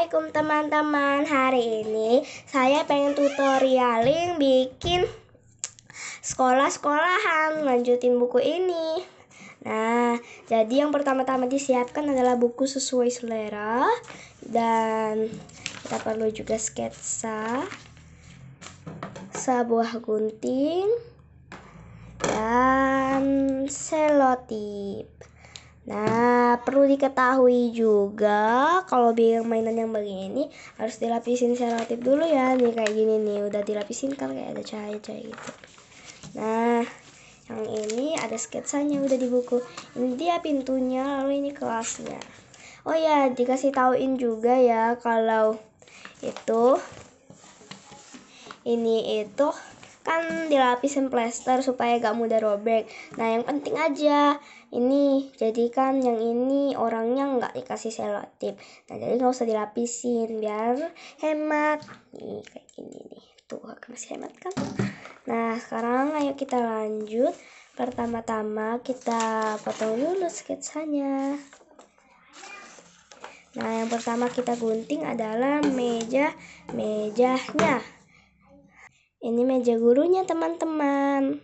Assalamualaikum teman-teman Hari ini saya pengen tutorialing bikin sekolah-sekolahan Lanjutin buku ini Nah, jadi yang pertama-tama disiapkan adalah buku sesuai selera Dan kita perlu juga sketsa Sebuah gunting Dan selotip Nah, perlu diketahui juga kalau biar mainan yang begini harus dilapisin selotip dulu ya. Nih kayak gini nih, udah dilapisin kan kayak ada cahaya-cahaya gitu. Nah, yang ini ada sketsanya udah di buku. Ini dia pintunya, lalu ini kelasnya. Oh ya, dikasih tauin juga ya kalau itu ini itu kan dilapisin plester supaya gak mudah robek. Nah, yang penting aja ini jadikan yang ini orangnya nggak dikasih selotip nah jadi nggak usah dilapisin biar hemat nih kayak gini nih tuh masih hemat kan nah sekarang ayo kita lanjut pertama-tama kita potong dulu sketsanya nah yang pertama kita gunting adalah meja mejanya ini meja gurunya teman-teman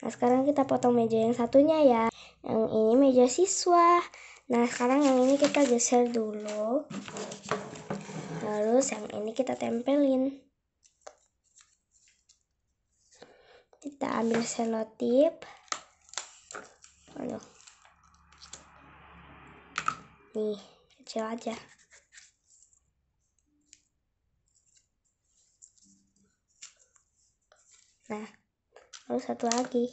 nah sekarang kita potong meja yang satunya ya yang ini meja siswa nah sekarang yang ini kita geser dulu lalu yang ini kita tempelin kita ambil selotip aduh nih kecil aja nah lalu satu lagi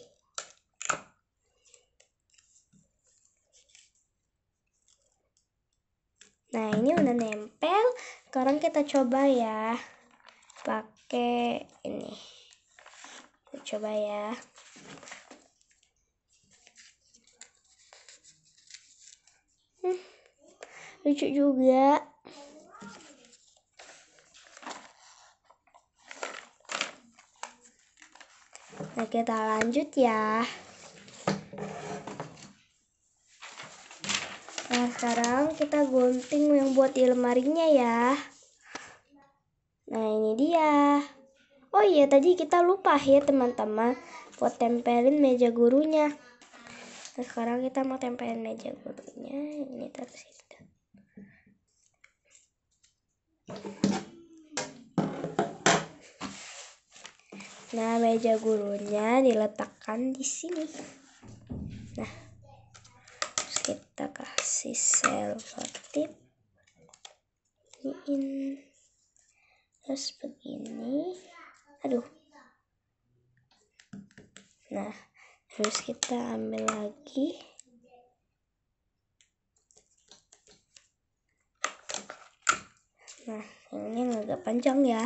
nah ini udah nempel sekarang kita coba ya pakai ini kita coba ya hmm, lucu juga nah kita lanjut ya sekarang kita gunting yang buat di lemarinya ya nah ini dia oh iya tadi kita lupa ya teman-teman buat tempelin meja gurunya nah sekarang kita mau tempelin meja gurunya ini terus itu nah meja gurunya diletakkan di sini nah kita kasih sel selotip in terus begini aduh nah terus kita ambil lagi nah ini agak panjang ya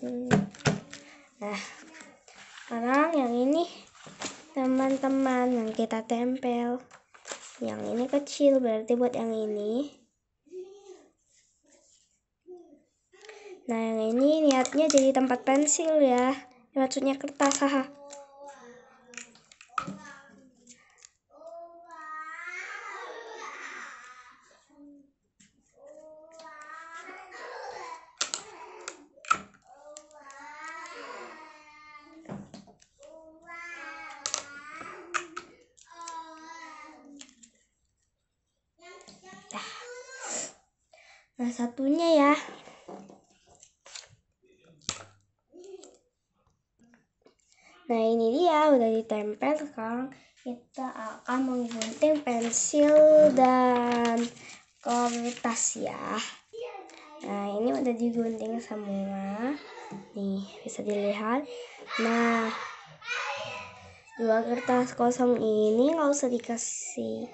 hmm. nah sekarang yang ini teman-teman yang kita tempel yang ini kecil berarti buat yang ini nah yang ini niatnya jadi tempat pensil ya maksudnya kertas haha Nah, satunya ya. Nah, ini dia udah ditempel. Sekarang kita akan menggunting pensil dan kertas ya. Nah, ini udah digunting semua. Nih, bisa dilihat. Nah, dua kertas kosong ini nggak usah dikasih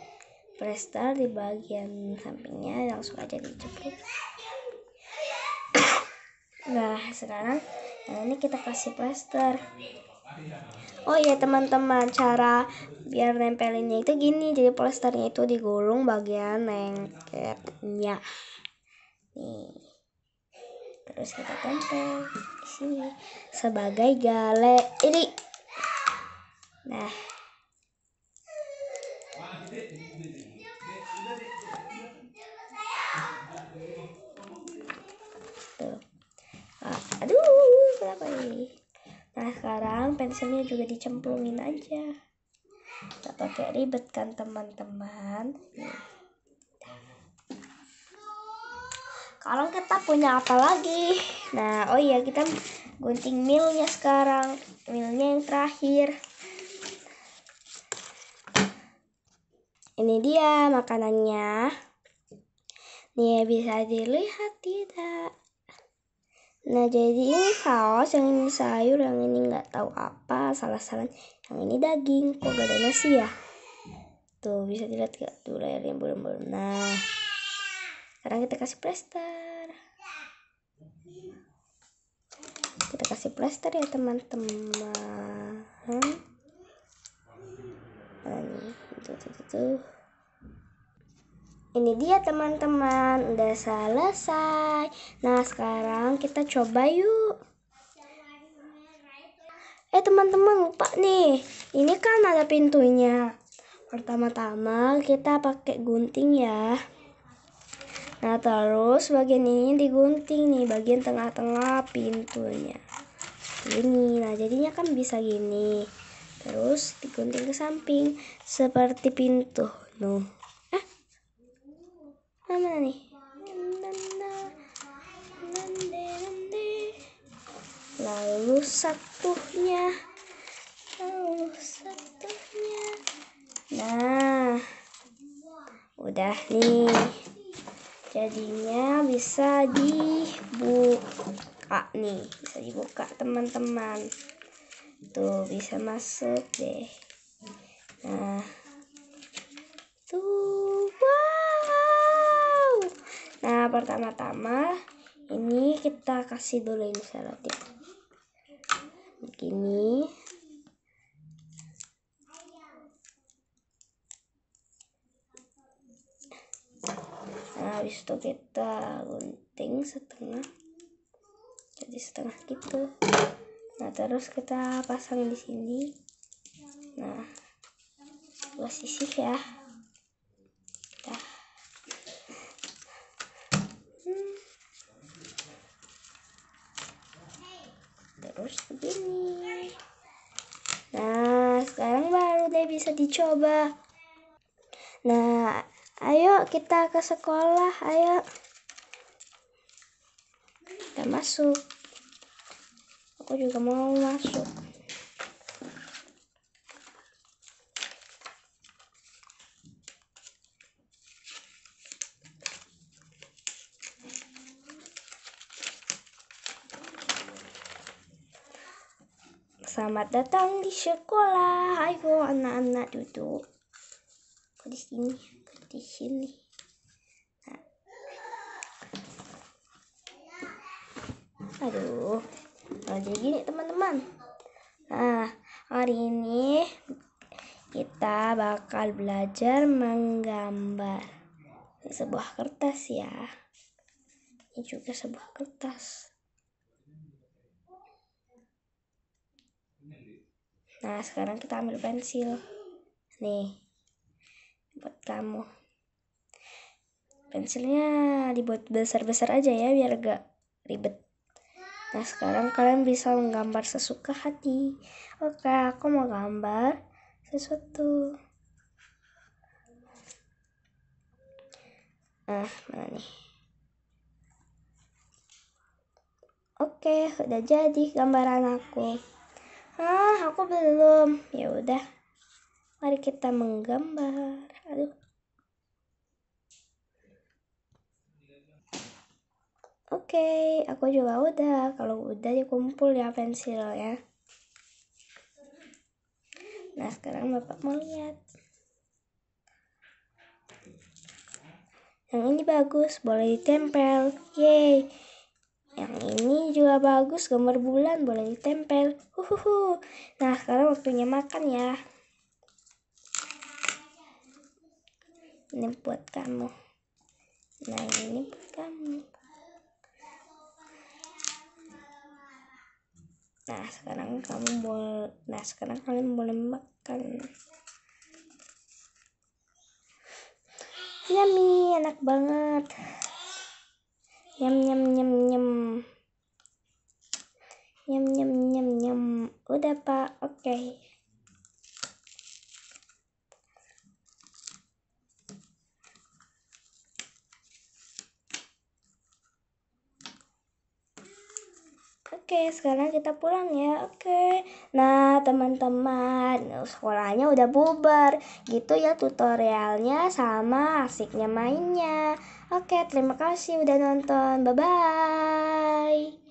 plaster di bagian sampingnya langsung aja diceplok nah sekarang yang nah, ini kita kasih plester oh iya teman-teman cara biar nempelinnya itu gini jadi plesternya itu digulung bagian lengketnya nih terus kita tempel di sini sebagai gale ini nah pensilnya juga dicemplungin aja nggak pakai ribet kan teman-teman kalau kita punya apa lagi nah oh iya kita gunting milnya sekarang milnya yang terakhir ini dia makanannya nih bisa dilihat tidak Nah jadi ini saus, yang ini sayur, yang ini nggak tahu apa, salah-salah. Yang ini daging, kok gak ada nasi ya? Tuh bisa dilihat gak tuh layarnya belum-belum. Nah sekarang kita kasih plester. Kita kasih plester ya teman-teman. Nah, tuh, tuh, tuh, tuh ini dia teman-teman udah selesai nah sekarang kita coba yuk eh teman-teman lupa nih ini kan ada pintunya pertama-tama kita pakai gunting ya nah terus bagian ini digunting nih bagian tengah-tengah pintunya gini nah jadinya kan bisa gini terus digunting ke samping seperti pintu nuh mana nih lalu satunya lalu satunya nah udah nih jadinya bisa dibuka nih bisa dibuka teman-teman tuh bisa masuk deh pertama-tama ini kita kasih dulu ini selotip begini nah habis itu kita gunting setengah jadi setengah gitu nah terus kita pasang di sini nah dua sisi ya bisa dicoba. Nah, ayo kita ke sekolah, ayo. Kita masuk. Aku juga mau masuk. Selamat datang di sekolah. Ayo anak-anak duduk. Kok di sini? Kok di sini? Nah. Aduh. Nah, jadi gini teman-teman. Nah, hari ini kita bakal belajar menggambar sebuah kertas ya. Ini juga sebuah kertas. Nah, sekarang kita ambil pensil. Nih. Buat kamu. Pensilnya dibuat besar-besar aja ya biar gak ribet. Nah, sekarang kalian bisa menggambar sesuka hati. Oke, aku mau gambar sesuatu. Nah, mana nih? Oke, udah jadi gambaran aku ah aku belum ya udah mari kita menggambar aduh Oke, okay, aku juga udah. Kalau udah dikumpul ya pensil ya Nah, sekarang Bapak mau lihat. Yang ini bagus, boleh ditempel. Yeay. Yang ini juga bagus, gambar bulan boleh ditempel. Huhuhu. Nah, sekarang waktunya makan ya. Ini buat kamu. Nah, ini buat kamu. Nah, sekarang kamu boleh Nah, sekarang kalian boleh makan. Yummy, enak banget. Nyam nyam nyam nyam. Nyam nyam nyam nyam. Udah pak, oke. Okay. Oke, sekarang kita pulang ya. Oke. Nah, teman-teman, sekolahnya udah bubar. Gitu ya tutorialnya sama asiknya mainnya. Oke, terima kasih udah nonton. Bye bye.